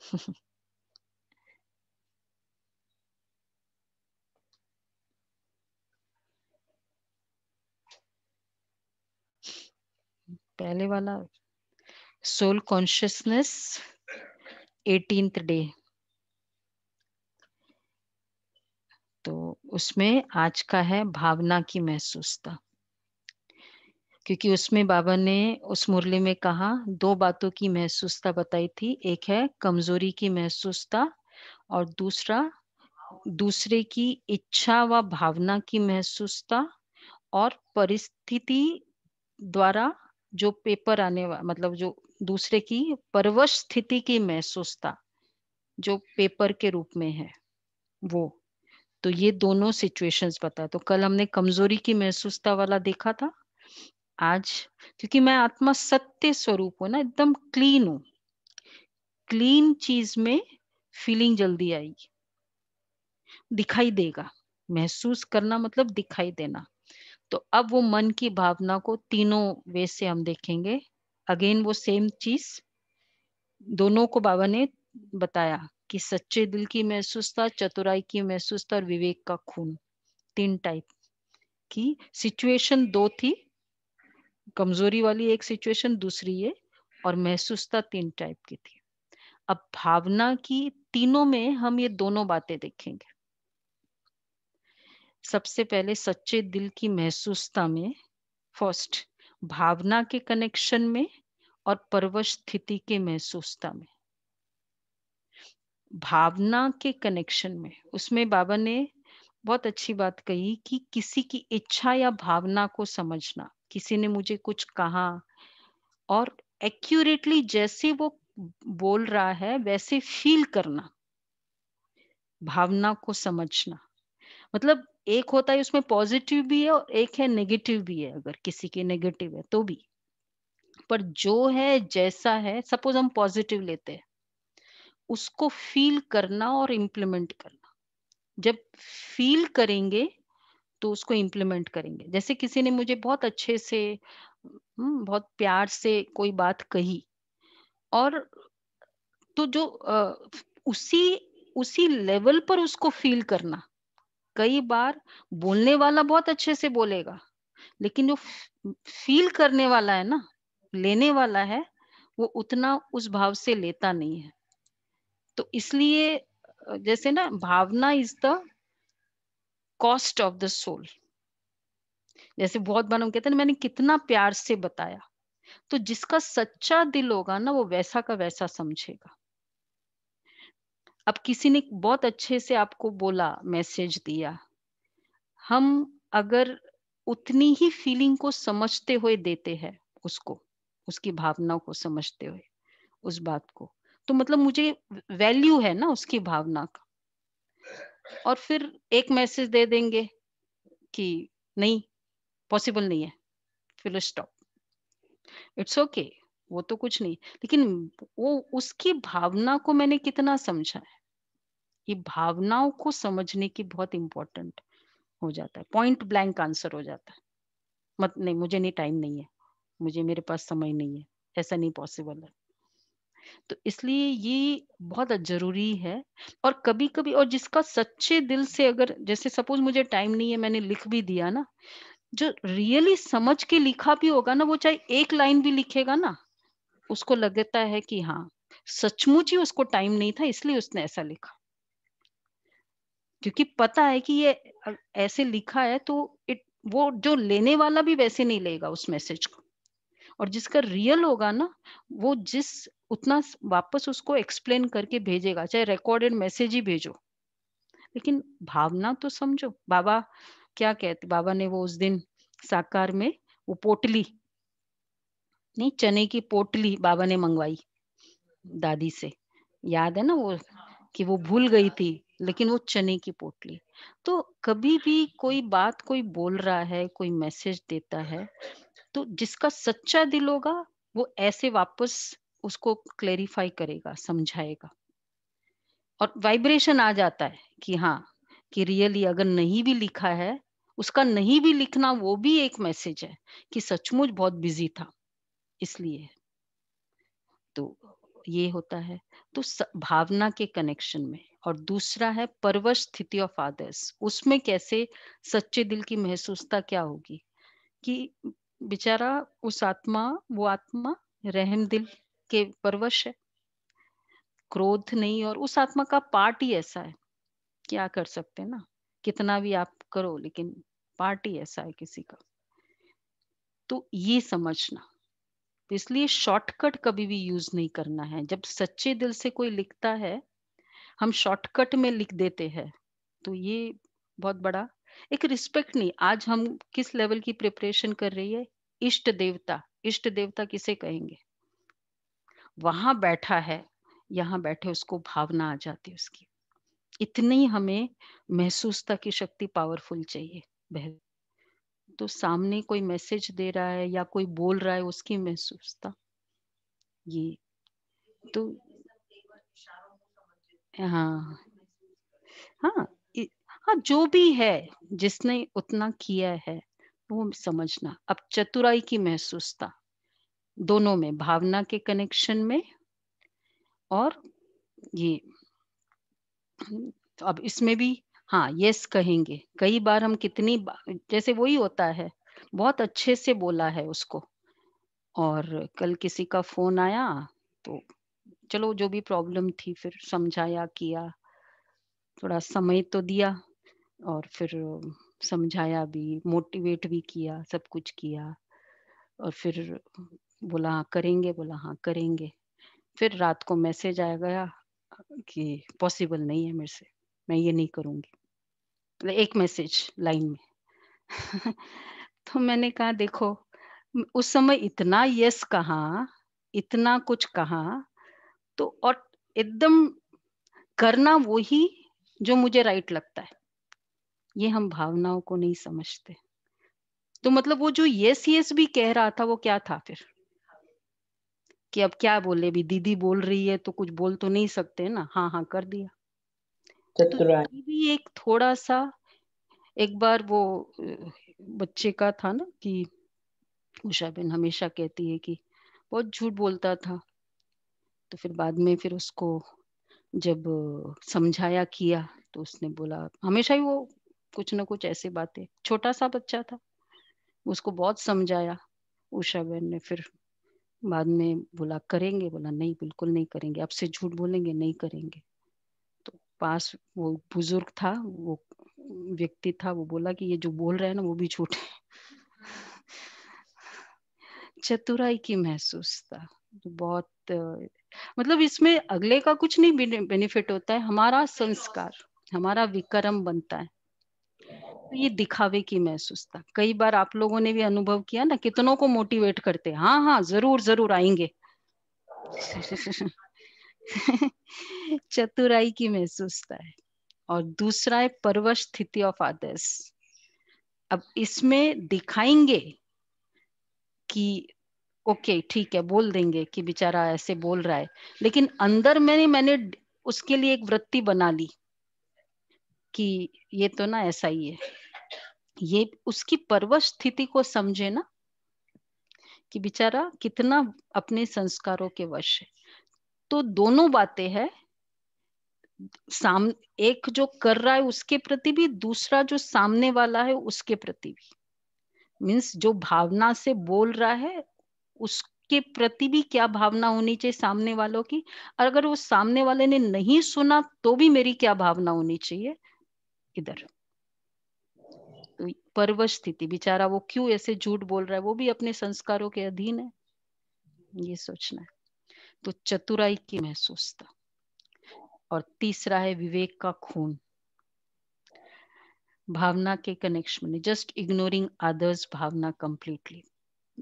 पहले वाला soul consciousness eighteen day तो उसमें आज का है भावना की महसूसता क्योंकि उसमें बाबा ने उस मुरली में कहा दो बातों की महसूसता बताई थी एक है कमजोरी की महसूसता और दूसरा दूसरे की इच्छा व भावना की महसूसता और परिस्थिति द्वारा जो पेपर आने मतलब जो दूसरे की परवश स्थिति की महसूसता जो पेपर के रूप में है वो तो ये दोनों सिचुएशंस बताए तो कल हमने कमजोरी की महसूसता वाला देखा था आज क्योंकि मैं आत्मा सत्य स्वरूप हूं ना एकदम क्लीन हूं क्लीन चीज में फीलिंग जल्दी आएगी दिखाई देगा महसूस करना मतलब दिखाई देना तो अब वो मन की भावना को तीनों वे से हम देखेंगे अगेन वो सेम चीज दोनों को बाबा ने बताया कि सच्चे दिल की महसूसता चतुराई की महसूसता और विवेक का खून तीन टाइप की सिचुएशन दो थी कमजोरी वाली एक सिचुएशन दूसरी है और महसूसता तीन टाइप की थी अब भावना की तीनों में हम ये दोनों बातें देखेंगे सबसे पहले सच्चे दिल की महसूसता में फर्स्ट भावना के कनेक्शन में और परवश स्थिति के महसूसता में भावना के कनेक्शन में उसमें बाबा ने बहुत अच्छी बात कही कि किसी की इच्छा या भावना को समझना किसी ने मुझे कुछ कहा और एक्यूरेटली जैसे वो बोल रहा है वैसे फील करना भावना को समझना मतलब एक होता है उसमें पॉजिटिव भी है और एक है नेगेटिव भी है अगर किसी के नेगेटिव है तो भी पर जो है जैसा है सपोज हम पॉजिटिव लेते हैं उसको फील करना और इम्प्लीमेंट करना जब फील करेंगे तो उसको इम्प्लीमेंट करेंगे जैसे किसी ने मुझे बहुत अच्छे से हम्म, बहुत प्यार से कोई बात कही और तो जो उसी उसी लेवल पर उसको फील करना कई बार बोलने वाला बहुत अच्छे से बोलेगा लेकिन जो फील करने वाला है ना लेने वाला है वो उतना उस भाव से लेता नहीं है तो इसलिए जैसे ना bhavana is the cost of the soul जैसे बहुत बार हम कहते हैं मैंने कितना प्यार से बताया तो जिसका सच्चा दिल होगा ना वो वैसा का वैसा समझेगा अब किसी ने बहुत अच्छे से आपको बोला मैसेज दिया हम अगर उतनी ही फीलिंग को समझते हुए देते हैं उसको उसकी भावनाओं को समझते हुए उस बात को तो मतलब मुझे वैल्यू है ना उसकी भावना का और फिर एक मैसेज दे देंगे कि नहीं पॉसिबल नहीं है फिर स्टॉप इट्स ओके वो तो कुछ नहीं लेकिन वो उसकी भावना को मैंने कितना समझा है ये भावनाओं को समझने की बहुत इंपॉर्टेंट हो जाता है पॉइंट ब्लैंक आंसर हो जाता है मत नहीं मुझे नहीं टाइम नहीं है मुझे मेरे पास समय नहीं है ऐसा नहीं पॉसिबल है तो इसलिए ये बहुत जरूरी है और कभी कभी और जिसका सच्चे दिल से अगर जैसे सपोज मुझे टाइम नहीं है मैंने लिख भी दिया ना जो रियली समझ के लिखा भी होगा ना वो चाहे एक लाइन भी लिखेगा ना उसको लगता है कि हाँ सचमुच ही उसको टाइम नहीं था इसलिए उसने ऐसा लिखा क्योंकि पता है कि ये ऐसे लिखा है तो इट वो जो लेने वाला भी वैसे नहीं लेगा उस मैसेज को और जिसका रियल होगा ना वो जिस उतना वापस उसको एक्सप्लेन करके भेजेगा चाहे रिकॉर्डेड मैसेज ही भेजो लेकिन भावना तो समझो बाबा क्या कहते बाबा ने वो उस दिन साकार में वो पोटली नहीं चने की पोटली बाबा ने मंगवाई दादी से याद है ना वो कि वो भूल गई थी लेकिन वो चने की पोटली तो कभी भी कोई बात कोई बोल रहा है कोई मैसेज देता है तो जिसका सच्चा दिल होगा वो ऐसे वापस उसको क्लेरिफाई करेगा समझाएगा और वाइब्रेशन आ जाता है कि हाँ कि रियली अगर नहीं भी लिखा है उसका नहीं भी लिखना वो भी एक मैसेज है कि सचमुच बहुत बिजी था इसलिए तो ये होता है तो भावना के कनेक्शन में और दूसरा है परवश स्थिति ऑफ आदर्स उसमें कैसे सच्चे दिल की महसूसता क्या होगी कि बेचारा उस आत्मा वो आत्मा रहम दिल के परवश है क्रोध नहीं और उस आत्मा का पार्ट ही ऐसा है क्या कर सकते ना कितना भी आप करो लेकिन पार्ट ही ऐसा है किसी का तो ये समझना तो इसलिए शॉर्टकट कभी भी यूज नहीं करना है जब सच्चे दिल से कोई लिखता है हम शॉर्टकट में लिख देते हैं तो ये बहुत बड़ा एक रिस्पेक्ट नहीं आज हम किस लेवल की प्रिपरेशन कर रही है इष्ट देवता इष्ट देवता किसे कहेंगे वहां बैठा है यहाँ बैठे उसको भावना आ जाती है उसकी इतनी हमें महसूसता की शक्ति पावरफुल चाहिए बहन तो सामने कोई मैसेज दे रहा है या कोई बोल रहा है उसकी महसूसता ये तो हाँ हाँ हाँ जो भी है जिसने उतना किया है वो समझना अब चतुराई की महसूसता दोनों में भावना के कनेक्शन में और ये अब इसमें भी हाँ यस कहेंगे कई बार हम कितनी बार, जैसे वही होता है बहुत अच्छे से बोला है उसको और कल किसी का फोन आया तो चलो जो भी प्रॉब्लम थी फिर समझाया किया थोड़ा समय तो दिया और फिर समझाया भी मोटिवेट भी किया सब कुछ किया और फिर बोला हाँ करेंगे बोला हाँ करेंगे फिर रात को मैसेज आ गया कि पॉसिबल नहीं है मेरे से मैं ये नहीं करूँगी एक मैसेज लाइन में तो मैंने कहा देखो उस समय इतना यस कहा इतना कुछ कहा तो और एकदम करना वो ही जो मुझे राइट लगता है ये हम भावनाओं को नहीं समझते तो मतलब वो जो यस यस भी कह रहा था वो क्या था फिर कि अब क्या बोले भी दीदी बोल रही है तो कुछ बोल तो नहीं सकते ना हाँ हाँ कर दिया तो भी एक थोड़ा सा एक बार वो बच्चे का था ना कि उषा बेन हमेशा कहती है कि बहुत झूठ बोलता था तो फिर बाद में फिर उसको जब समझाया किया तो उसने बोला हमेशा ही वो कुछ ना कुछ ऐसी बातें छोटा सा बच्चा था उसको बहुत समझाया उषा बहन ने फिर बाद में बोला करेंगे बोला नहीं बिल्कुल नहीं करेंगे आपसे झूठ बोलेंगे नहीं करेंगे तो पास वो बुजुर्ग था वो व्यक्ति था वो बोला कि ये जो बोल रहा है ना वो भी झूठ है चतुराई की महसूस था तो बहुत मतलब इसमें अगले का कुछ नहीं बेनिफिट होता है हमारा संस्कार हमारा विक्रम बनता है तो ये दिखावे की महसूसता कई बार आप लोगों ने भी अनुभव किया ना कितनों को मोटिवेट करते हाँ हाँ जरूर जरूर आएंगे चतुराई की महसूसता है और दूसरा है परवश स्थिति ऑफ आदर्श अब इसमें दिखाएंगे कि ओके ठीक है बोल देंगे कि बेचारा ऐसे बोल रहा है लेकिन अंदर मैंने मैंने उसके लिए एक वृत्ति बना ली कि ये तो ना ऐसा ही है ये उसकी पर्व स्थिति को समझे ना कि बेचारा कितना अपने संस्कारों के वश है तो दोनों बातें हैं साम एक जो कर रहा है उसके प्रति भी दूसरा जो सामने वाला है उसके प्रति भी मीन्स जो भावना से बोल रहा है उसके प्रति भी क्या भावना होनी चाहिए सामने वालों की और अगर वो सामने वाले ने नहीं सुना तो भी मेरी क्या भावना होनी चाहिए इधर परवश स्थिति बेचारा वो क्यों ऐसे झूठ बोल रहा है वो भी अपने संस्कारों के अधीन है ये सोचना है तो चतुराई की महसूसता और तीसरा है विवेक का खून भावना के कनेक्शन में just ignoring others bhavana completely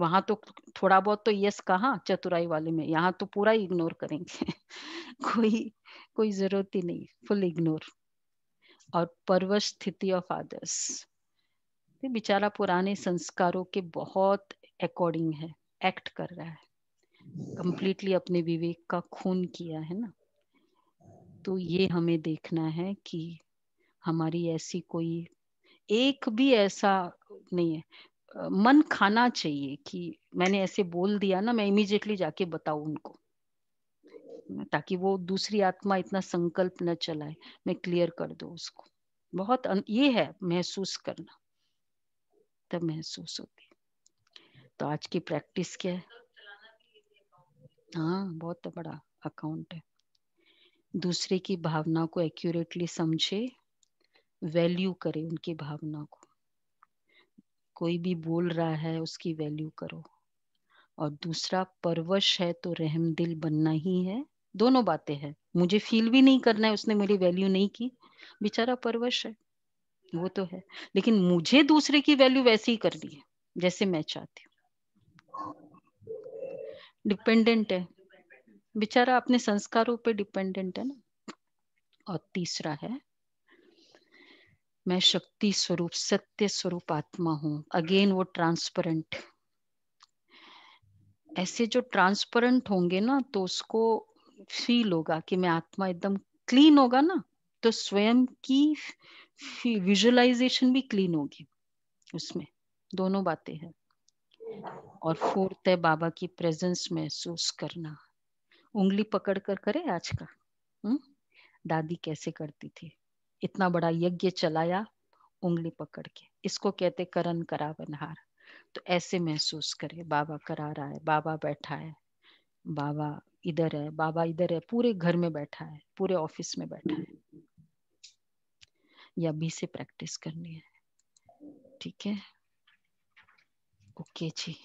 वहां तो थोड़ा बहुत तो यस कहा चतुराई वाले में यहाँ तो पूरा इग्नोर करेंगे कोई कोई जरूरत ही नहीं फुल इग्नोर और परवश स्थिति ऑफ आदर्श ये बेचारा पुराने संस्कारों के बहुत अकॉर्डिंग है एक्ट कर रहा है कंप्लीटली अपने विवेक का खून किया है ना तो ये हमें देखना है कि हमारी ऐसी कोई एक भी ऐसा नहीं है मन खाना चाहिए कि मैंने ऐसे बोल दिया ना मैं इमीजिएटली जाके बताऊ उनको ताकि वो दूसरी आत्मा इतना संकल्प न चलाए मैं क्लियर कर दो उसको बहुत ये है महसूस करना तब महसूस होती तो आज की प्रैक्टिस क्या है हाँ बहुत तो बड़ा अकाउंट है दूसरे की भावना को एक्यूरेटली समझे वैल्यू करे उनकी भावना को कोई भी बोल रहा है उसकी वैल्यू करो और दूसरा परवश है तो रहम दिल बनना ही है दोनों बातें हैं मुझे फील भी नहीं करना है उसने मेरी वैल्यू नहीं की बेचारा परवश है वो तो है लेकिन मुझे दूसरे की वैल्यू वैसे ही करनी है जैसे मैं चाहती हूँ डिपेंडेंट है बेचारा अपने संस्कारों पे डिपेंडेंट है ना और तीसरा है मैं शक्ति स्वरूप सत्य स्वरूप आत्मा हूं अगेन वो ट्रांसपेरेंट ऐसे जो ट्रांसपेरेंट होंगे ना तो उसको फील होगा कि मैं आत्मा एकदम क्लीन होगा ना तो स्वयं की विजुअलाइजेशन भी क्लीन होगी उसमें दोनों बातें हैं और फोर्थ है बाबा की प्रेजेंस महसूस करना उंगली पकड़ कर करे आज का हुँ? हम्म? दादी कैसे करती थी इतना बड़ा यज्ञ चलाया उंगली पकड़ के इसको कहते करण करावनहार तो ऐसे महसूस करे बाबा करा रहा है बाबा बैठा है बाबा इधर है बाबा इधर है पूरे घर में बैठा है पूरे ऑफिस में बैठा है या बी से प्रैक्टिस करनी है ठीक है ओके जी